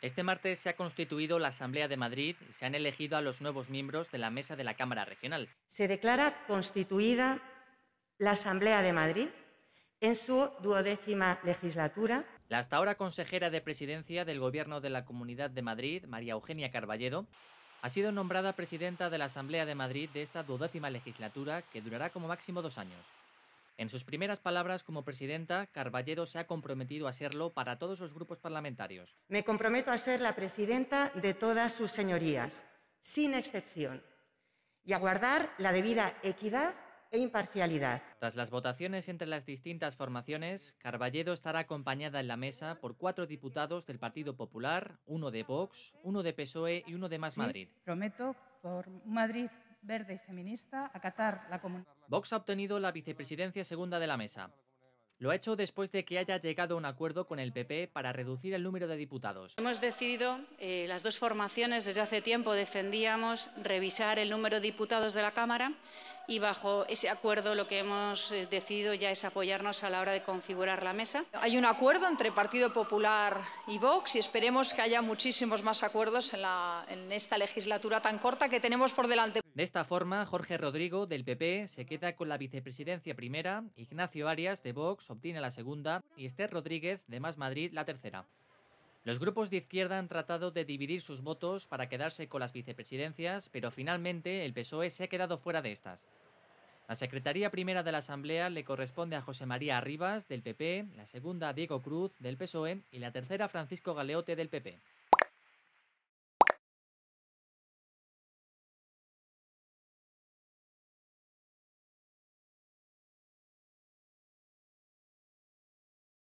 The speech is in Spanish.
Este martes se ha constituido la Asamblea de Madrid y se han elegido a los nuevos miembros de la mesa de la Cámara Regional. Se declara constituida la Asamblea de Madrid en su duodécima legislatura. La hasta ahora consejera de presidencia del Gobierno de la Comunidad de Madrid, María Eugenia Carballedo, ha sido nombrada presidenta de la Asamblea de Madrid de esta duodécima legislatura que durará como máximo dos años. En sus primeras palabras como presidenta, Carballedo se ha comprometido a serlo para todos los grupos parlamentarios. Me comprometo a ser la presidenta de todas sus señorías, sin excepción, y a guardar la debida equidad e imparcialidad. Tras las votaciones entre las distintas formaciones, Carballedo estará acompañada en la mesa por cuatro diputados del Partido Popular, uno de Vox, uno de PSOE y uno de Más Madrid. Prometo por Madrid verde y feminista, acatar la comunidad. Vox ha obtenido la vicepresidencia segunda de la mesa. Lo ha hecho después de que haya llegado un acuerdo con el PP para reducir el número de diputados. Hemos decidido, eh, las dos formaciones desde hace tiempo defendíamos revisar el número de diputados de la Cámara y bajo ese acuerdo lo que hemos eh, decidido ya es apoyarnos a la hora de configurar la mesa. Hay un acuerdo entre Partido Popular y Vox y esperemos que haya muchísimos más acuerdos en, la, en esta legislatura tan corta que tenemos por delante. De esta forma, Jorge Rodrigo del PP se queda con la vicepresidencia primera, Ignacio Arias de Vox, obtiene la segunda y Esther Rodríguez de Más Madrid la tercera. Los grupos de izquierda han tratado de dividir sus votos para quedarse con las vicepresidencias, pero finalmente el PSOE se ha quedado fuera de estas. La Secretaría Primera de la Asamblea le corresponde a José María Arribas, del PP, la segunda a Diego Cruz, del PSOE, y la tercera a Francisco Galeote, del PP.